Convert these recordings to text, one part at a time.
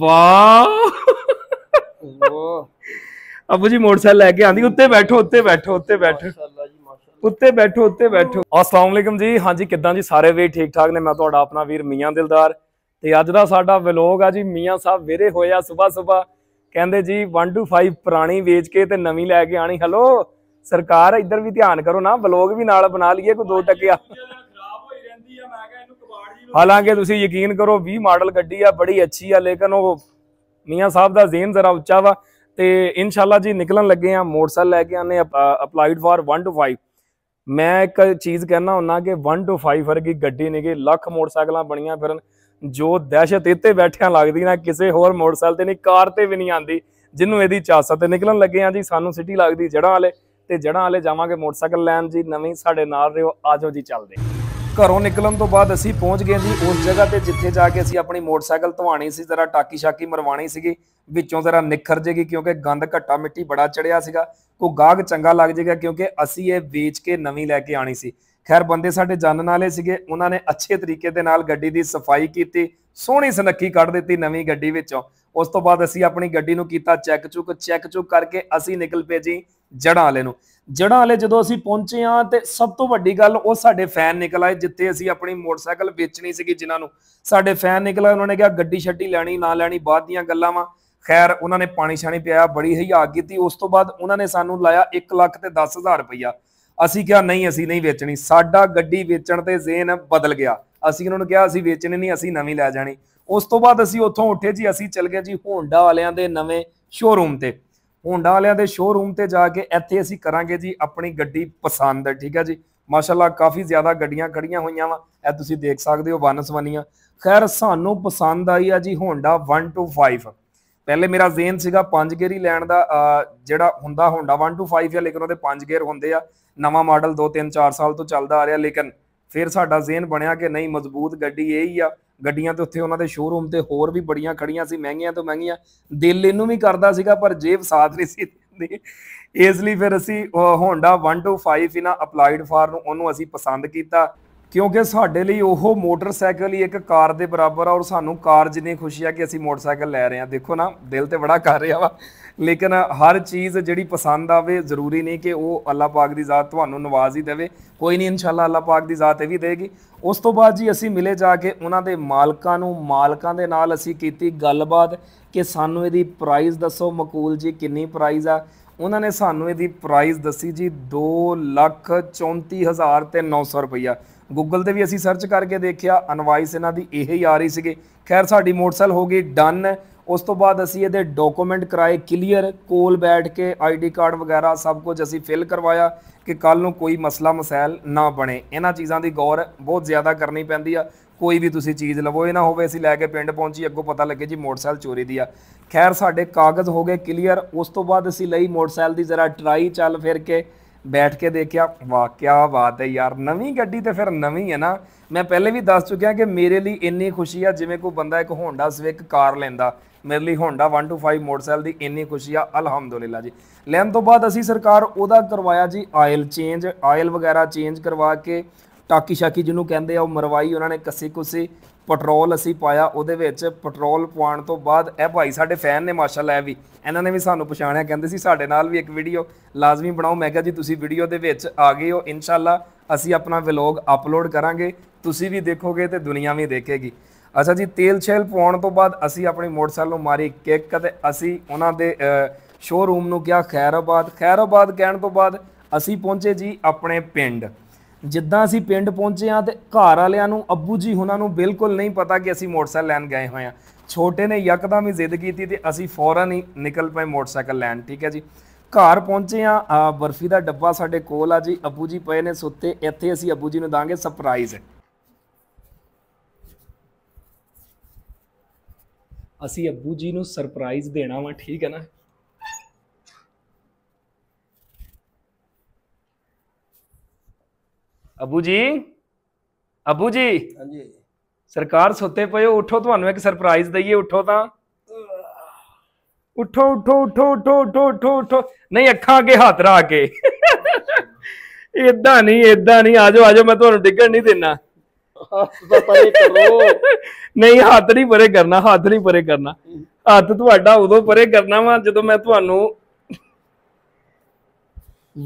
ਵਾਹ ਅਬੂ ਜੀ ਮੋਟਰਸਾਈਕਲ ਲੈ ਕੇ ਆਂਦੀ ਉੱਤੇ ਬੈਠੋ ਉੱਤੇ ਬੈਠੋ ਉੱਤੇ ਬੈਠੋ ਉੱਤੇ ਬੈਠੋ ਉੱਤੇ ਬੈਠੋ ਅਸਲਾਮ ਅਲੈਕਮ ਜੀ ਹਾਂਜੀ ਕਿੱਦਾਂ ਜੀ ਸਾਰੇ ਵੀ ਠੀਕ ਠਾਕ ਨੇ ਮੈਂ ਤੁਹਾਡਾ ਆਪਣਾ ਵੀਰ ਮੀਆਂ ਦਿਲਦਾਰ ਤੇ ਅੱਜ ਦਾ ਸਾਡਾ ਵਲੋਗ ਆ ਜੀ ਮੀਆਂ ਸਾਹਿਬ ਵੇਰੇ ਹੋਇਆ ਸਵੇਰ ਸਵੇਰ ਕਹਿੰਦੇ ਜੀ 125 ਪੁਰਾਣੀ ਵੇਚ ਕੇ ਤੇ ਨਵੀਂ ਲੈ ਕੇ ਆਣੀ ਹਲੋ ਸਰਕਾਰ ਇੱਧਰ ਵੀ ਧਿਆਨ ਕਰੋ ਨਾ ਵਲੋਗ ਵੀ ਨਾਲ ਬਣਾ ਲਈਏ ਕੋਈ ਦੋ ਟੱਕੇ ਆ ਹਾਲਾਂਕਿ ਤੁਸੀਂ ਯਕੀਨ ਕਰੋ 20 ਮਾਡਲ ਗੱਡੀ ਆ ਬੜੀ ਅੱਛੀ ਆ ਲੇਕਿਨ ਉਹ ਮੀਆਂ ਸਾਹਿਬ ਦਾ ਜ਼ੇਨ ਜ਼ਰਾ ਉੱਚਾ ਵਾ ਤੇ ਇਨਸ਼ਾਅੱਲਾ ਜੀ ਨਿਕਲਣ ਲੱਗੇ ਆ ਮੋਟਰਸਾਈਕਲ ਲੈ ਕੇ ਆਨੇ ਅਪਲਾਈਡ ਫਾਰ 1 ਟੂ 5 ਮੈਂ ਇੱਕ ਚੀਜ਼ ਕਹਿਣਾ ਹੁੰਨਾ ਕਿ 1 ਟੂ 5 ਵਰਗੀ ਗੱਡੀ ਨੇਗੇ ਲੱਖ ਮੋਟਰਸਾਈਕਲਾਂ ਬਣੀਆਂ ਫਿਰਨ ਜੋ ਦਹਿਸ਼ਤ ਇੱਥੇ ਬੈਠਿਆਂ ਲੱਗਦੀ ਨਾ ਕਿਸੇ ਹੋਰ ਮੋਟਰਸਾਈਕਲ ਤੇ ਨਹੀਂ ਕਾਰ ਤੇ ਵੀ ਨਹੀਂ ਆਂਦੀ ਜਿੰਨੂੰ ਇਹਦੀ ਚਾਸਾ ਤੇ ਨਿਕਲਣ ਲੱਗੇ ਆ ਜੀ ਸਾਨੂੰ ਸਿਟੀ ਲੱਗਦੀ ਜੜਾਂ ਵਾਲੇ ਤੇ ਜੜਾਂ ਵਾਲੇ ਜਾਵਾਂਗੇ ਮੋਟਰਸਾਈਕਲ ਲੈਣ ਜੀ ਨਵੀਂ ਸਾਡੇ ਨਾਲ ਰਿਓ ਆਜੋ ਜੀ ਚੱਲਦੇ ਘਰੋਂ ਨਿਕਲਣ ਤੋਂ ਬਾਅਦ ਅਸੀਂ ਪਹੁੰਚ ਗਏ ਸੀ ਉਸ ਜਗ੍ਹਾ ਤੇ ਜਿੱਥੇ ਜਾ ਕੇ ਅਸੀਂ ਆਪਣੀ ਮੋਟਰਸਾਈਕਲ ਧਵਾਣੀ ਸੀ ਜ਼ਰਾ ਟਾਕੀ ਸ਼ਾਕੀ ਮਰਵਾਣੀ ਸੀਗੀ ਵਿੱਚੋਂ ਜ਼ਰਾ ਨਿਖਰ ਜੇਗੀ ਕਿਉਂਕਿ ਗੰਦ ਘੱਟਾ ਮਿੱਟੀ ਬੜਾ ਚੜਿਆ ਸੀਗਾ ਕੋ ਗਾਗ ਚੰਗਾ ਲੱਗ ਜੇਗਾ ਕਿਉਂਕਿ ਅਸੀਂ ਇਹ ਵੇਚ ਕੇ ਨਵੀਂ ਲੈ ਕੇ ਆਣੀ ਸੀ ਖੈਰ ਬੰਦੇ ਸਾਡੇ ਜਾਣਨ ਵਾਲੇ ਸੀਗੇ ਉਹਨਾਂ ਨੇ ਅੱਛੇ ਤਰੀਕੇ ਦੇ ਨਾਲ ਗੱਡੀ ਦੀ ਸਫਾਈ ਕੀਤੀ ਸੋਹਣੀ ਸਨੱਕੀ ਕੱਢ ਦਿੱਤੀ ਨਵੀਂ ਗੱਡੀ ਵਿੱਚੋਂ ਉਸ ਤੋਂ ਬਾਅਦ ਅਸੀਂ ਆਪਣੀ ਗੱਡੀ ਨੂੰ ਕੀਤਾ ਚੈੱਕ ਚੁੱਕ ਚੈੱਕ ਚੁੱਕ ਕਰਕੇ ਅਸੀਂ ਨਿਕਲ ਪਏ ਜੀ ਜੜਾਂ ਵਾਲੇ ਨੂੰ ਜੜਾਂ ਵਾਲੇ ਜਦੋਂ ਅਸੀਂ ਪਹੁੰਚੇ ਆ ਤੇ ਸਭ ਤੋਂ ਵੱਡੀ ਗੱਲ ਉਹ ਸਾਡੇ ਫੈਨ ਨਿਕਲ ਆਏ ਜਿੱਥੇ ਅਸੀਂ ਆਪਣੀ ਮੋਟਰਸਾਈਕਲ ਵੇਚਣੀ ਸੀਗੀ ਜਿਨ੍ਹਾਂ ਨੂੰ ਸਾਡੇ ਫੈਨ ਨਿਕਲ ਆਏ ਉਹਨਾਂ ਨੇ ਕਿਹਾ ਗੱਡੀ ਛੱਡੀ ਲੈਣੀ ਨਾ ਲੈਣੀ ਬਾਅਦ ਦੀਆਂ ਗੱਲਾਂ ਵਾ ਖੈਰ ਉਹਨਾਂ ਨੇ ਪਾਣੀ ਛਾਣੀ ਪਿਆਇਆ ਬੜੀ ਹਿਆ ਕੀਤੀ ਉਸ ਤੋਂ ਬਾਅਦ ਉਹਨਾਂ ਨੇ ਸਾਨੂੰ ਲਾਇਆ 1 ਲੱਖ ਤੇ 10000 ਰੁਪਇਆ ਅਸੀਂ ਕਿਹਾ ਨਹੀਂ ਅਸੀਂ ਨਹੀਂ ਵੇਚਣੀ ਸਾਡਾ ਗੱਡੀ ਵੇਚਣ ਤੇ ਜ਼ੇਨ ਬਦਲ ਗਿਆ ਅਸੀਂ ਉਹਨਾਂ ਨੂੰ ਕਿਹਾ ਅਸੀਂ ਵੇਚਣੀ ਨਹੀਂ ਅਸੀਂ ਨਵੀਂ ਲੈ ਜਾਣੀ ਉਸ ਤੋਂ ਬਾਅਦ ਅਸੀਂ ਉੱਥੋਂ ਉੱਠੇ ਜੀ ਅਸੀਂ ਚੱਲ ਗਏ ਜੀ ਹੋਂਡਾ ਵਾਲਿਆਂ ਦੇ ਨਵੇਂ ਸ਼ੋਰੂਮ ਤੇ ਹੋਂਡਾ ਵਾਲਿਆਂ ਦੇ ਸ਼ੋਰੂਮ ਤੇ ਜਾ ਕੇ ਇੱਥੇ ਅਸੀਂ ਕਰਾਂਗੇ ਜੀ ਆਪਣੀ ਗੱਡੀ ਪਸੰਦ ਠੀਕ ਹੈ ਜੀ ਮਾਸ਼ਾਅੱਲਾ ਕਾਫੀ ਜ਼ਿਆਦਾ ਗੱਡੀਆਂ ਖੜੀਆਂ ਹੋਈਆਂ ਵਾ ਇਹ ਤੁਸੀਂ ਦੇਖ ਸਕਦੇ ਹੋ ਬਨਸਵਨੀਆਂ ਖੈਰ ਸਾਨੂੰ ਪਸੰਦ ਆਈ ਆ ਜੀ ਹੋਂਡਾ 125 ਪਹਿਲੇ ਮੇਰਾ ਜ਼ੇਨ ਸੀਗਾ 5 ਗੇਅਰ ਹੀ ਲੈਣ ਦਾ ਜਿਹੜਾ ਹੁੰਦਾ ਹੋਂਡਾ 125 ਆ ਲੇਕਿਨ ਉਹਦੇ 5 ਗੇਅਰ ਹੁੰਦੇ ਆ ਨਵਾਂ ਮਾਡਲ 2 3 4 ਸਾਲ ਤੋਂ ਚੱਲਦਾ ਆ ਰਿਹਾ ਲੇਕਿਨ ਫਿਰ ਸਾਡਾ ਜ਼ੇਨ ਬਣਿਆ ਕਿ ਨਹੀਂ ਮਜ਼ਬੂਤ ਗੱਡੀ ਇਹ ਹੀ ਆ ਗੱਡੀਆਂ ਤੇ ਉੱਥੇ ਉਹਨਾਂ ਦੇ ਸ਼ੋਰੂਮ ਤੇ ਹੋਰ ਵੀ ਬੜੀਆਂ ਖੜੀਆਂ ਸੀ ਮਹਿੰਗੀਆਂ ਤੋਂ ਮਹਿੰਗੀਆਂ ਦਿਲ ਇਹਨੂੰ ਵੀ ਕਰਦਾ ਸੀਗਾ ਪਰ ਜੇਬ ਸਾਥ ਨਹੀਂ ਸੀ ਦਿੰਦੀ ਇਸ ਲਈ ਫਿਰ ਅਸੀਂ ਹੋਂਡਾ 125 ਇਹਨਾਂ ਅਪਲਾਈਡ ਫਾਰ ਨੂੰ ਉਹਨੂੰ ਅਸੀਂ ਪਸੰਦ ਕੀਤਾ ਕਿਉਂਕਿ ਸਾਡੇ ਲਈ ਉਹ ਮੋਟਰਸਾਈਕਲ ਹੀ ਇੱਕ ਕਾਰ ਦੇ ਬਰਾਬਰ ਆ ਔਰ ਸਾਨੂੰ ਕਾਰ ਜਿੰਨੀ ਖੁਸ਼ੀ ਆ ਕਿ ਅਸੀਂ ਮੋਟਰਸਾਈਕਲ ਲੈ ਰਹੇ ਆ ਦੇਖੋ ਨਾ ਦਿਲ ਤੇ ਬੜਾ ਕਰ ਰਿਹਾ ਵਾ ਲੇਕਿਨ ਹਰ ਚੀਜ਼ ਜਿਹੜੀ ਪਸੰਦ ਆਵੇ ਜ਼ਰੂਰੀ ਨਹੀਂ ਕਿ ਉਹ ਅੱਲਾਹ ਪਾਕ ਦੀ ਜ਼ਾਤ ਤੁਹਾਨੂੰ ਨਵਾਜ਼ ਹੀ ਦੇਵੇ ਕੋਈ ਨਹੀਂ ਇਨਸ਼ਾਅੱਲਾ ਅੱਲਾਹ ਪਾਕ ਦੀ ਜ਼ਾਤ ਇਹ ਵੀ ਦੇਗੀ ਉਸ ਤੋਂ ਬਾਅਦ ਜੀ ਅਸੀਂ ਮਿਲੇ ਜਾ ਕੇ ਉਹਨਾਂ ਦੇ ਮਾਲਕਾਂ ਨੂੰ ਮਾਲਕਾਂ ਦੇ ਨਾਲ ਅਸੀਂ ਕੀਤੀ ਗੱਲਬਾਤ ਕਿ ਸਾਨੂੰ ਇਹਦੀ ਪ੍ਰਾਈਸ ਦੱਸੋ ਮਕੂਲ ਜੀ ਕਿੰਨੀ ਪ੍ਰਾਈਸ ਆ ਉਹਨਾਂ ਨੇ ਸਾਨੂੰ ਇਹਦੀ ਪ੍ਰਾਈਸ ਦੱਸੀ ਜੀ 2 ਲੱਖ 34000 ਤੇ 900 ਰੁਪਇਆ ਗੂਗਲ ਤੇ ਵੀ ਅਸੀਂ ਸਰਚ ਕਰਕੇ ਦੇਖਿਆ ਅਨਵਾਈਸ ਇਹਨਾਂ ਦੀ ਇਹ ਹੀ ਆ ਰਹੀ ਸੀਗੇ ਖੈਰ ਸਾਡੀ ਮੋਟਰਸਾਈਕਲ ਹੋ ਗਈ ਡਨ ਉਸ ਤੋਂ ਬਾਅਦ ਅਸੀਂ ਇਹਦੇ ਡਾਕੂਮੈਂਟ ਕਰਾਏ ਕਲੀਅਰ ਕੋਲ ਬੈਠ ਕੇ ਆਈਡੀ ਕਾਰਡ ਵਗੈਰਾ ਸਭ ਕੁਝ ਅਸੀਂ ਫਿਲ ਕਰਵਾਇਆ ਕਿ ਕੱਲ ਨੂੰ ਕੋਈ ਮਸਲਾ ਮਸਾਇਲ ਨਾ ਬਣੇ ਇਹਨਾਂ ਚੀਜ਼ਾਂ ਦੀ ਗੌਰ ਬਹੁਤ ਜ਼ਿਆਦਾ ਕਰਨੀ ਪੈਂਦੀ ਆ ਕੋਈ ਵੀ ਤੁਸੀਂ ਚੀਜ਼ ਲਵੋ ਇਹ ਨਾ ਹੋਵੇ ਅਸੀਂ ਲੈ ਕੇ ਪਿੰਡ ਪਹੁੰਚੀ ਅੱਗੋਂ ਪਤਾ ਲੱਗੇ ਜੀ ਮੋਟਰਸਾਈਕਲ ਚੋਰੀ ਦੀ ਆ ਖੈਰ ਸਾਡੇ ਕਾਗਜ਼ ਹੋ ਗਏ ਕਲੀਅਰ ਉਸ ਤੋਂ ਬਾਅਦ ਅਸੀਂ ਲਈ ਮੋਟਰਸਾਈਕਲ ਦੀ ਜ਼ਰਾ ਟਰਾਈ ਚੱਲ ਫਿਰ ਕੇ ਬੈਠ ਕੇ ਦੇਖਿਆ ਵਾਹ ਕੀ ਬਾਤ ਹੈ ਯਾਰ ਨਵੀਂ ਗੱਡੀ ਤੇ ਫਿਰ ਨਵੀਂ ਹੈ ਨਾ ਮੈਂ ਪਹਿਲੇ ਵੀ ਦੱਸ ਚੁੱਕਿਆ ਕਿ ਮੇਰੇ ਲਈ ਇੰਨੀ ਖੁਸ਼ੀ ਆ ਜਿਵੇਂ ਕੋਈ ਬੰਦਾ ਇੱਕ ਹੋਂਡਾ ਸਵਿਕ ਕਾਰ ਲੈਂਦਾ ਮੇਰੇ ਲਈ ਹੋਂਡਾ 125 ਮੋਟਰਸਾਈਕਲ ਦੀ ਇੰਨੀ ਖੁਸ਼ੀ ਆ ਅਲਹਮਦੁਲਿਲਾ ਜੀ ਲੈਣ ਤੋਂ ਬਾਅਦ ਅਸੀਂ ਸਰਕਾਰ ਉਹਦਾ ਕਰਵਾਇਆ ਜੀ ਆਇਲ ਚੇਂਜ ਆਇਲ ਵਗੈਰਾ ਚੇਂਜ ਕਰਵਾ ਕੇ ਟਾਕੀ ਸ਼ਾਕੀ ਜਿਹਨੂੰ ਕਹਿੰਦੇ ਆ ਉਹ ਮਰਵਾਈ ਉਹਨਾਂ ਨੇ ਕੱਸੀ ਕੁਸੀ ਪੈਟਰੋਲ ਅਸੀਂ ਪਾਇਆ ਉਹਦੇ ਵਿੱਚ ਪੈਟਰੋਲ ਪਵਾਉਣ ਤੋਂ ਬਾਅਦ ਇਹ ਭਾਈ ਸਾਡੇ ਫੈਨ ਨੇ ਮਾਸ਼ਾਅੱਲਾ ਇਹ ਵੀ ਇਹਨਾਂ ਨੇ ਵੀ ਸਾਨੂੰ ਪਛਾਣਿਆ ਕਹਿੰਦੇ ਸੀ ਸਾਡੇ ਨਾਲ ਵੀ ਇੱਕ ਵੀਡੀਓ ਲਾਜ਼ਮੀ ਬਣਾਓ ਮੈਂ ਕਿਹਾ ਜੀ ਤੁਸੀਂ ਵੀਡੀਓ ਦੇ ਵਿੱਚ ਆ ਗਏ ਹੋ ਇਨਸ਼ਾਅੱਲਾ ਅਸੀਂ ਆਪਣਾ ਵਲੌਗ ਅਪਲੋਡ ਕਰਾਂਗੇ ਤੁਸੀਂ ਵੀ ਦੇਖੋਗੇ ਤੇ ਦੁਨੀਆ ਵੀ ਦੇਖੇਗੀ ਅੱਛਾ ਜੀ ਤੇਲ ਛੇਲ ਪਵਾਉਣ ਤੋਂ ਬਾਅਦ ਅਸੀਂ ਆਪਣੀ ਮੋਟਰਸਾਈਕਲ ਨੂੰ ਮਾਰੀ ਕਿੱਕ ਤੇ ਅਸੀਂ ਉਹਨਾਂ ਦੇ ਸ਼ੋਰੂਮ ਨੂੰ ਕਿਹਾ ਖੈਰਾਬਾਦ ਖੈਰਾਬਾਦ ਕਹਿਣ ਤੋਂ ਬਾਅਦ ਅਸੀਂ ਪਹੁੰਚੇ ਜੀ ਆਪਣੇ ਪਿੰਡ ਜਿੱਦਾਂ ਅਸੀਂ ਪਿੰਡ ਪਹੁੰਚੇ ਆ ਤੇ ਘਰ ਵਾਲਿਆਂ ਨੂੰ ਅੱਬੂ ਜੀ ਉਹਨਾਂ ਨੂੰ ਬਿਲਕੁਲ ਨਹੀਂ ਪਤਾ ਕਿ ਅਸੀਂ ਮੋਟਰਸਾਈਕਲ ਲੈਣ ਗਏ ਹੋਏ ਆ ਛੋਟੇ ਨੇ ਯਕਦਮ ਹੀ ਜ਼ਿੱਦ ਕੀਤੀ ਤੇ ਅਸੀਂ ਫੌਰਨ ਹੀ ਨਿਕਲ ਪਏ ਮੋਟਰਸਾਈਕਲ ਲੈਣ ਠੀਕ ਹੈ ਜੀ ਘਰ ਪਹੁੰਚੇ ਆ ਬਰਫੀ ਦਾ ਡੱਬਾ ਸਾਡੇ ਕੋਲ ਆ ਜੀ ਅੱਬੂ ਜੀ ਪਏ ਨੇ ਸੁੱਤੇ ਇੱਥੇ ਅਸੀਂ ਅੱਬੂ ਜੀ ਨੂੰ ਦਾਂਗੇ ਸਰਪ੍ਰਾਈਜ਼ ਅਸੀਂ ਅੱਬੂ ਜੀ ਨੂੰ ਸਰਪ੍ਰਾਈਜ਼ ਦੇਣਾ ਵਾ ਠੀਕ ਹੈ ਨਾ ਅਬੂ ਜੀ ਅਬੂ ਜੀ ਹਾਂਜੀ ਸਰਕਾਰ ਸੁੱਤੇ ਪਏ ਹੋ ਉਠੋ ਤੁਹਾਨੂੰ ਇੱਕ ਸਰਪ੍ਰਾਈਜ਼ ਦਈਏ ਉਠੋ ਤਾਂ ਉਠੋ ਉਠੋ ਉਠੋ ਉਠੋ ਉਠੋ ਉਠੋ ਉਠੋ ਨਹੀਂ ਅੱਖਾਂ ਅੱਗੇ ਹੱਥ ਰਾ ਕੇ ਇਦਾਂ ਨਹੀਂ ਇਦਾਂ ਨਹੀਂ ਆਜੋ ਆਜੋ ਮੈਂ ਤੁਹਾਨੂੰ ਡਿੱਗਣ ਨਹੀਂ ਦੇਣਾ ਨਹੀਂ ਹੱਥ ਨਹੀਂ ਪਰੇ ਕਰਨਾ ਹੱਥ ਨਹੀਂ ਪਰੇ ਕਰਨਾ ਹੱਥ ਤੁਹਾਡਾ ਉਦੋਂ ਪਰੇ ਕਰਨਾ ਵਾ ਜਦੋਂ ਮੈਂ ਤੁਹਾਨੂੰ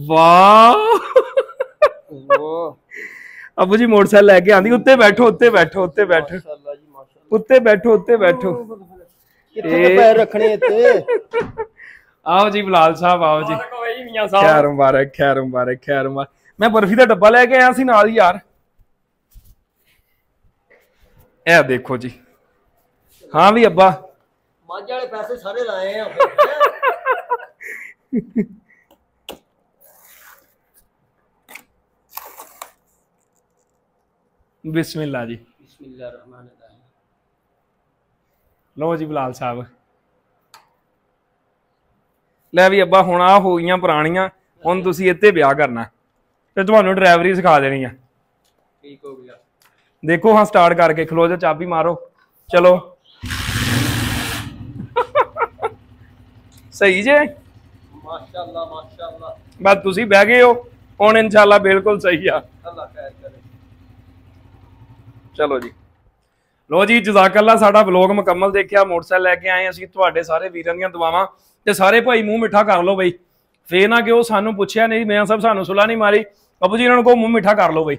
ਵਾਹ ਅਬੂ ਜੀ ਮੋਟਰਸਾਈਕਲ ਲੈ ਕੇ ਆਂਦੀ ਉੱਤੇ ਬੈਠੋ ਉੱਤੇ ਬੈਠੋ ਉੱਤੇ ਬੈਠੋ ਮਾਸ਼ਾਅੱਲਾ ਜੀ ਮਾਸ਼ਾਅੱਲਾ ਉੱਤੇ ਬੈਠੋ ਉੱਤੇ ਬੈਠੋ ਕਿੱਥੇ ਪੈਰ ਰੱਖਣੇ ਇੱਥੇ ਆਓ ਜੀ ਬਲਾਲ ਸਾਹਿਬ ਆਓ ਜੀ ਖੈਰ ਮੁਬਾਰਕ ਖੈਰ ਮੁਬਾਰਕ ਖੈਰ ਮੁਬਾਰਕ ਮੈਂ ਬਰਫੀ ਦਾ ਡੱਬਾ ਲੈ ਕੇ ਆਇਆ ਸੀ ਨਾਲ ਯਾਰ ਇਹ ਦੇਖੋ ਜੀ ਹਾਂ ਵੀ ਅੱਬਾ ਮੱਝ ਵਾਲੇ ਪੈਸੇ ਸਾਰੇ ਲਾਏ ਆ बिस्मिल्ला जी बिस्मिल्लाह ਲਓ ਜੀ ਬਲਾਲ ਸਾਹਿਬ ਲੈ ਵੀ ਅੱਬਾ ਹੁਣ ਆ ਹੋ ਗਈਆਂ ਪੁਰਾਣੀਆਂ ਹੁਣ ਤੁਸੀਂ ਇੱਥੇ ਵਿਆਹ ਕਰਨਾ ਤੇ ਤੁਹਾਨੂੰ ਡਰਾਈਵਰੀ ਸਿਖਾ ਦੇਣੀ ਆ ਠੀਕ ਹੋ ਗਿਆ ਦੇਖੋ ਹਾਂ ਸਟਾਰਟ ਕਰਕੇ ਖਲੋ ਜਾ ਚਾਬੀ ਮਾਰੋ ਚਲੋ ਸਹੀ ਜੇ ਮਾਸ਼ਾਅੱਲਾ ਮਾਸ਼ਾਅੱਲਾ ਬਸ ਤੁਸੀਂ ਬਹਿ ਗਏ ਹੋ ਹੁਣ ਇਨਸ਼ਾਅੱਲਾ ਬਿਲਕੁਲ ਸਹੀ ਆ ਅੱਲਾ ਚਲੋ ਜੀ ਲੋ ਜੀ ਜਜ਼ਾਕੱਲਾ ਸਾਡਾ ਵਲੌਗ ਮੁਕੰਮਲ ਦੇਖਿਆ ਮੋਟਰਸਾਈਕਲ ਲੈ ਕੇ ਆਏ ਅਸੀਂ ਤੁਹਾਡੇ ਸਾਰੇ ਵੀਰਾਂ ਦੀਆਂ ਦੁਆਵਾਂ ਤੇ ਸਾਰੇ ਭਾਈ ਮੂੰਹ ਮਿੱਠਾ ਕਰ ਲਓ ਬਈ ਫੇਰ ਨਾ ਕਿ ਉਹ ਸਾਨੂੰ ਪੁੱਛਿਆ ਨਹੀਂ ਮੈਂ ਸਭ ਸਾਨੂੰ ਸੁਲਾ ਨਹੀਂ ਮਾਰੀ ਬਾਬੂ ਜੀ ਇਹਨਾਂ ਨੂੰ ਕੋ ਮੂੰਹ ਮਿੱਠਾ ਕਰ ਲਓ ਬਈ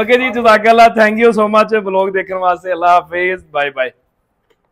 ਓਕੇ ਜੀ ਜਜ਼ਾਕੱਲਾ thank you so much vlog ਦੇਖਣ ਵਾਸਤੇ ਅੱਲਾ ਹਾਫਿਜ਼ ਬਾਏ ਬਾਏ